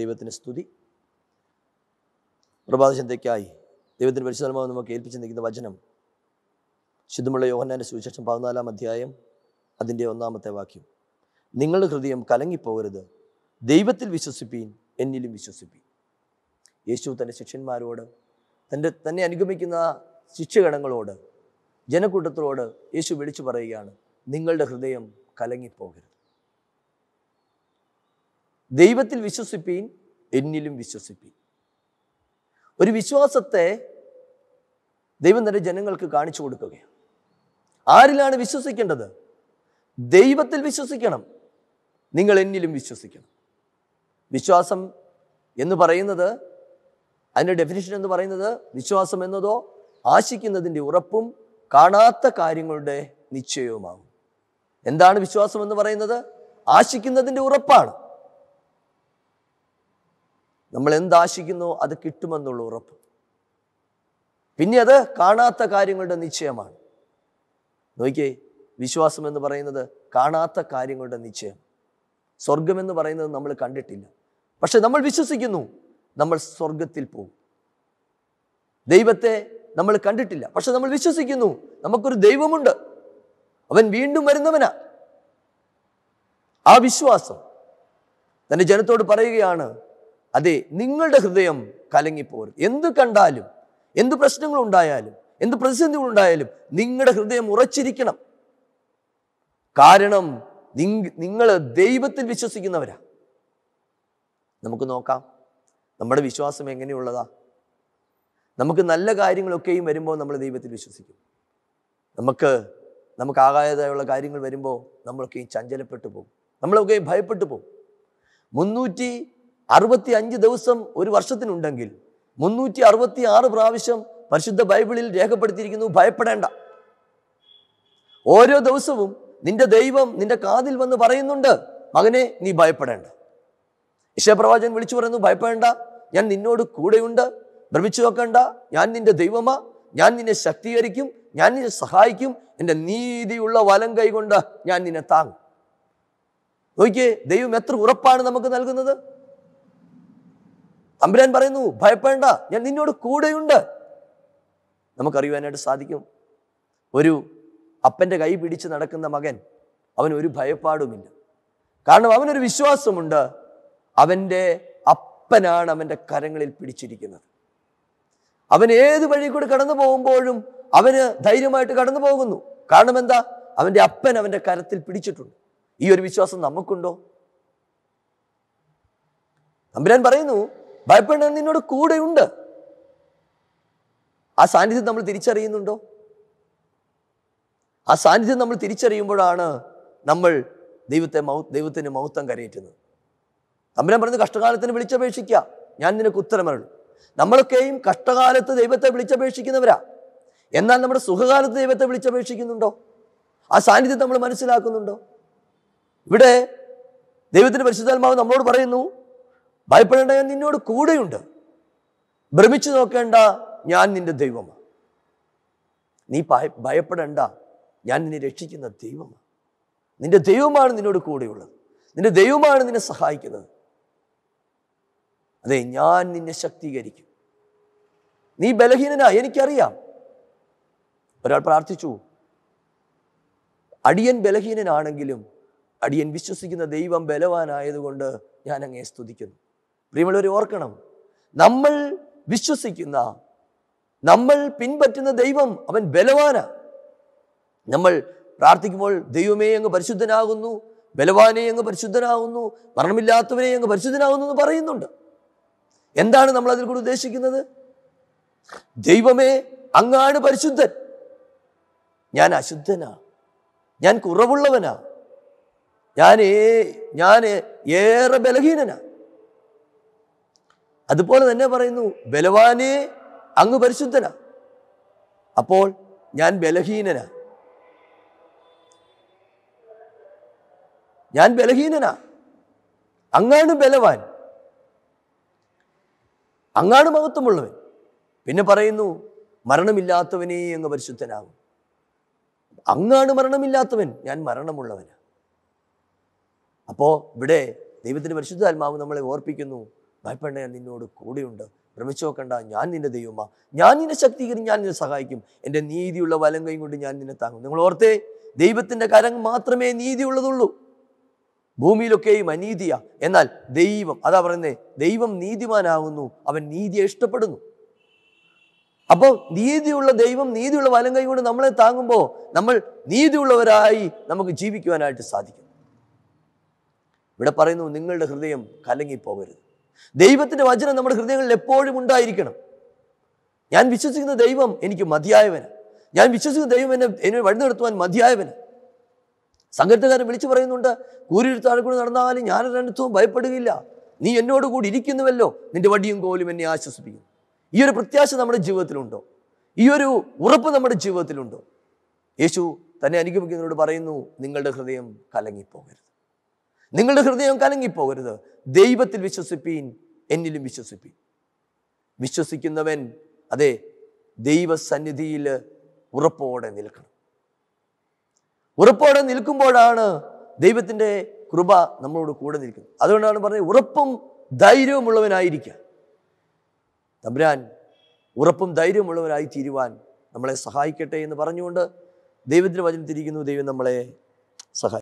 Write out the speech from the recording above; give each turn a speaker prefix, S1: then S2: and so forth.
S1: ദൈവത്തിന് സ്തുതി ചിന്തയ്ക്കായി ദൈവത്തിന് പരിശുദ്ധമായി നമുക്ക് ഏൽപ്പിച്ച് നിൽക്കുന്ന വചനം ശുദ്ധമുള്ള യോഹന്നാൻ്റെ സുവിശേഷം പതിനാലാം അധ്യായം അതിൻ്റെ ഒന്നാമത്തെ വാക്യം നിങ്ങളുടെ ഹൃദയം കലങ്ങിപ്പോകരുത് ദൈവത്തിൽ വിശ്വസിപ്പീൻ എന്നിലും വിശ്വസിപ്പീൻ യേശു തൻ്റെ ശിഷ്യന്മാരോട് തൻ്റെ തന്നെ അനുഗമിക്കുന്ന ശിക്ഷകണങ്ങളോട് ജനക്കൂട്ടത്തോട് യേശു വിളിച്ചു പറയുകയാണ് നിങ്ങളുടെ ഹൃദയം കലങ്ങിപ്പോകരുത് ദൈവത്തിൽ വിശ്വസിപ്പീൻ എന്നിലും വിശ്വസിപ്പീൻ ഒരു വിശ്വാസത്തെ ദൈവം തന്നെ ജനങ്ങൾക്ക് കാണിച്ചു കൊടുക്കുകയാണ് ആരിലാണ് വിശ്വസിക്കേണ്ടത് ദൈവത്തിൽ വിശ്വസിക്കണം നിങ്ങൾ എന്നിലും വിശ്വസിക്കണം വിശ്വാസം എന്ന് പറയുന്നത് അതിൻ്റെ ഡെഫിനിഷൻ എന്ന് പറയുന്നത് വിശ്വാസം എന്നതോ ആശിക്കുന്നതിൻ്റെ ഉറപ്പും കാണാത്ത കാര്യങ്ങളുടെ നിശ്ചയവുമാകും എന്താണ് വിശ്വാസം എന്ന് പറയുന്നത് ആശിക്കുന്നതിൻ്റെ ഉറപ്പാണ് നമ്മൾ എന്താശിക്കുന്നു അത് കിട്ടുമെന്നുള്ള ഉറപ്പ് പിന്നെ അത് കാണാത്ത കാര്യങ്ങളുടെ നിശ്ചയമാണ് നോക്കിയേ വിശ്വാസം എന്ന് പറയുന്നത് കാണാത്ത കാര്യങ്ങളുടെ നിശ്ചയം എന്ന് പറയുന്നത് നമ്മൾ കണ്ടിട്ടില്ല പക്ഷെ നമ്മൾ വിശ്വസിക്കുന്നു നമ്മൾ സ്വർഗത്തിൽ പോകും ദൈവത്തെ നമ്മൾ കണ്ടിട്ടില്ല പക്ഷെ നമ്മൾ വിശ്വസിക്കുന്നു നമുക്കൊരു ദൈവമുണ്ട് അവൻ വീണ്ടും വരുന്നവനാ ആ വിശ്വാസം തൻ്റെ ജനത്തോട് പറയുകയാണ് അതെ നിങ്ങളുടെ ഹൃദയം കലങ്ങിപ്പോകരുത് എന്ത് കണ്ടാലും എന്ത് ഉണ്ടായാലും എന്ത് ഉണ്ടായാലും നിങ്ങളുടെ ഹൃദയം ഉറച്ചിരിക്കണം കാരണം നിങ്ങൾ ദൈവത്തിൽ വിശ്വസിക്കുന്നവരാ നമുക്ക് നോക്കാം നമ്മുടെ വിശ്വാസം എങ്ങനെയുള്ളതാ നമുക്ക് നല്ല കാര്യങ്ങളൊക്കെയും വരുമ്പോൾ നമ്മൾ ദൈവത്തിൽ വിശ്വസിക്കും നമുക്ക് നമുക്ക് ആകായതായുള്ള കാര്യങ്ങൾ വരുമ്പോൾ നമ്മളൊക്കെയും ചഞ്ചലപ്പെട്ടു പോകും നമ്മളൊക്കെയും ഭയപ്പെട്ടു പോകും മുന്നൂറ്റി അറുപത്തി അഞ്ച് ദിവസം ഒരു വർഷത്തിനുണ്ടെങ്കിൽ മുന്നൂറ്റി അറുപത്തി ആറ് പ്രാവശ്യം പരിശുദ്ധ ബൈബിളിൽ രേഖപ്പെടുത്തിയിരിക്കുന്നു ഭയപ്പെടേണ്ട ഓരോ ദിവസവും നിന്റെ ദൈവം നിന്റെ കാതിൽ വന്ന് പറയുന്നുണ്ട് മകനെ നീ ഭയപ്പെടേണ്ട ഇഷപ്രവാചൻ വിളിച്ചു പറയുന്നു ഭയപ്പെടേണ്ട ഞാൻ നിന്നോട് കൂടെയുണ്ട് ഭ്രമിച്ചു നോക്കണ്ട ഞാൻ നിന്റെ ദൈവമാ ഞാൻ നിന്നെ ശക്തീകരിക്കും ഞാൻ നിന്നെ സഹായിക്കും എൻ്റെ നീതിയുള്ള വലം കൈകൊണ്ട് ഞാൻ നിന്നെ താങ്ങും നോക്കിയേ ദൈവം എത്ര ഉറപ്പാണ് നമുക്ക് നൽകുന്നത് തമ്പുരാൻ പറയുന്നു ഭയപ്പെടേണ്ട ഞാൻ നിന്നോട് കൂടെയുണ്ട് നമുക്കറിയുവാനായിട്ട് സാധിക്കും ഒരു അപ്പൻ്റെ കൈ പിടിച്ച് നടക്കുന്ന മകൻ അവൻ ഒരു ഭയപ്പാടുമില്ല കാരണം അവനൊരു വിശ്വാസമുണ്ട് അവൻ്റെ അപ്പനാണ് അവൻ്റെ കരങ്ങളിൽ പിടിച്ചിരിക്കുന്നത് അവൻ ഏത് വഴി കൂടെ കടന്നു പോകുമ്പോഴും അവന് ധൈര്യമായിട്ട് കടന്നു പോകുന്നു കാരണം എന്താ അവൻ്റെ അപ്പൻ അവൻ്റെ കരത്തിൽ പിടിച്ചിട്ടുണ്ട് ഈ ഒരു വിശ്വാസം നമുക്കുണ്ടോ തമ്പുരാൻ പറയുന്നു ഭയപ്പെടേണ്ട നിന്നോട് കൂടെയുണ്ട് ആ സാന്നിധ്യം നമ്മൾ തിരിച്ചറിയുന്നുണ്ടോ ആ സാന്നിധ്യം നമ്മൾ തിരിച്ചറിയുമ്പോഴാണ് നമ്മൾ ദൈവത്തെ മൗ ദൈവത്തിന് മൗത്തം കരയേറ്റുന്നത് തമ്പുരാൻ പറഞ്ഞ് കഷ്ടകാലത്തിന് വിളിച്ചപേക്ഷിക്കുക ഞാൻ നിനക്ക് ഉത്തരമരുള്ളൂ നമ്മളൊക്കെയും കഷ്ടകാലത്ത് ദൈവത്തെ വിളിച്ചപേക്ഷിക്കുന്നവരാ എന്നാൽ നമ്മുടെ സുഖകാലത്ത് ദൈവത്തെ വിളിച്ചപേക്ഷിക്കുന്നുണ്ടോ ആ സാന്നിധ്യം നമ്മൾ മനസ്സിലാക്കുന്നുണ്ടോ ഇവിടെ ദൈവത്തിൻ്റെ പരിശുദ്ധാത്മാവ് നമ്മളോട് പറയുന്നു ഭയപ്പെടേണ്ട ഞാൻ നിന്നോട് കൂടെയുണ്ട് ഭ്രമിച്ചു നോക്കേണ്ട ഞാൻ നിന്റെ ദൈവമാണ് നീ ഭയപ്പെടേണ്ട ഞാൻ നിന്നെ രക്ഷിക്കുന്ന ദൈവമാണ് നിന്റെ ദൈവമാണ് നിന്നോട് കൂടെയുള്ളത് നിന്റെ ദൈവമാണ് നിന്നെ സഹായിക്കുന്നത് അതെ ഞാൻ നിന്നെ ശക്തീകരിക്കും നീ ബലഹീനനാ എനിക്കറിയാം ഒരാൾ പ്രാർത്ഥിച്ചു അടിയൻ ബലഹീനനാണെങ്കിലും അടിയൻ വിശ്വസിക്കുന്ന ദൈവം ബലവാനായതുകൊണ്ട് ഞാൻ അങ്ങേ സ്തുതിക്കുന്നു പ്രിയമുള്ളവർ ഓർക്കണം നമ്മൾ വിശ്വസിക്കുന്ന നമ്മൾ പിൻപറ്റുന്ന ദൈവം അവൻ ബലവാന നമ്മൾ പ്രാർത്ഥിക്കുമ്പോൾ ദൈവമേ അങ്ങ് പരിശുദ്ധനാകുന്നു ബലവാനെ അങ്ങ് പരിശുദ്ധനാകുന്നു മരണമില്ലാത്തവനെ അങ്ങ് പരിശുദ്ധനാകുന്നു എന്ന് പറയുന്നുണ്ട് എന്താണ് നമ്മൾ അതിൽ കൂടെ ഉദ്ദേശിക്കുന്നത് ദൈവമേ അങ്ങാണ് പരിശുദ്ധൻ ഞാൻ അശുദ്ധനാ ഞാൻ കുറവുള്ളവനാ ഞാൻ ഞാൻ ഏറെ ബലഹീനനാ അതുപോലെ തന്നെ പറയുന്നു ബലവാനെ അങ്ങ് പരിശുദ്ധന അപ്പോൾ ഞാൻ ബലഹീനന ഞാൻ ബലഹീനന അങ്ങാണ് ബലവാൻ അങ്ങാണ് മഹത്വമുള്ളവൻ പിന്നെ പറയുന്നു മരണമില്ലാത്തവനേ അങ്ങ് പരിശുദ്ധനാകും അങ്ങാണ് മരണമില്ലാത്തവൻ ഞാൻ മരണമുള്ളവനാണ് അപ്പോൾ ഇവിടെ ദൈവത്തിൻ്റെ പരിശുദ്ധാത്മാവ് നമ്മളെ ഓർപ്പിക്കുന്നു ഭയപ്പെടേ ഞാൻ നിന്നോട് കൂടെയുണ്ട് ഭ്രമിച്ചു നോക്കണ്ട ഞാൻ നിന്റെ ദൈവമാ ഞാൻ നിന്നെ ശക്തീകരിക്കും ഞാൻ നിന്നെ സഹായിക്കും എൻ്റെ നീതിയുള്ള വലം കൈ കൊണ്ട് ഞാൻ നിന്നെ താങ്ങും നിങ്ങൾ ഓർത്തേ ദൈവത്തിൻ്റെ കരം മാത്രമേ നീതിയുള്ളതുള്ളൂ ഭൂമിയിലൊക്കെയും അനീതിയാ എന്നാൽ ദൈവം അതാ പറയുന്നത് ദൈവം നീതിമാനാകുന്നു അവൻ നീതിയെ ഇഷ്ടപ്പെടുന്നു അപ്പോൾ നീതിയുള്ള ദൈവം നീതിയുള്ള വലം കൈ കൊണ്ട് നമ്മളെ താങ്ങുമ്പോൾ നമ്മൾ നീതിയുള്ളവരായി നമുക്ക് ജീവിക്കുവാനായിട്ട് സാധിക്കും ഇവിടെ പറയുന്നു നിങ്ങളുടെ ഹൃദയം കലങ്ങിപ്പോകരുത് ദൈവത്തിൻ്റെ വചനം നമ്മുടെ ഹൃദയങ്ങളിൽ എപ്പോഴും ഉണ്ടായിരിക്കണം ഞാൻ വിശ്വസിക്കുന്ന ദൈവം എനിക്ക് മതിയായവന് ഞാൻ വിശ്വസിക്കുന്ന ദൈവം എന്നെ എന്നെ വഴി നടത്തുവാൻ മതിയായവന് സംഘടനക്കാരൻ വിളിച്ചു പറയുന്നുണ്ട് കൂരിരു താഴെക്കൂടി നടന്നാലും ഞാൻ രണ്ടത്വവും ഭയപ്പെടുകയില്ല നീ എന്നോട് കൂടി ഇരിക്കുന്നുവല്ലോ നിന്റെ വടിയും കോലും എന്നെ ആശ്വസിപ്പിക്കും ഈ ഒരു പ്രത്യാശ നമ്മുടെ ജീവിതത്തിലുണ്ടോ ഈ ഒരു ഉറപ്പ് നമ്മുടെ ജീവിതത്തിലുണ്ടോ യേശു തന്നെ അനുഗമിക്കുന്നതിനോട് പറയുന്നു നിങ്ങളുടെ ഹൃദയം കലങ്ങിപ്പോകരുത് നിങ്ങളുടെ ഹൃദയം കലങ്ങിപ്പോകരുത് ദൈവത്തിൽ വിശ്വസിപ്പീൻ എന്നിലും വിശ്വസിപ്പീൻ വിശ്വസിക്കുന്നവൻ അതെ ദൈവസന്നിധിയിൽ ഉറപ്പോടെ നിൽക്കണം ഉറപ്പോടെ നിൽക്കുമ്പോഴാണ് ദൈവത്തിൻ്റെ കൃപ നമ്മളോട് കൂടെ നിൽക്കുന്നത് അതുകൊണ്ടാണ് പറഞ്ഞത് ഉറപ്പും ധൈര്യവുമുള്ളവനായിരിക്കുക തമ്പുരാൻ ഉറപ്പും ധൈര്യമുള്ളവനായി തീരുവാൻ നമ്മളെ സഹായിക്കട്ടെ എന്ന് പറഞ്ഞുകൊണ്ട് ദൈവത്തിന് വചനത്തിരിക്കുന്നു ദൈവം നമ്മളെ സഹായിക്കും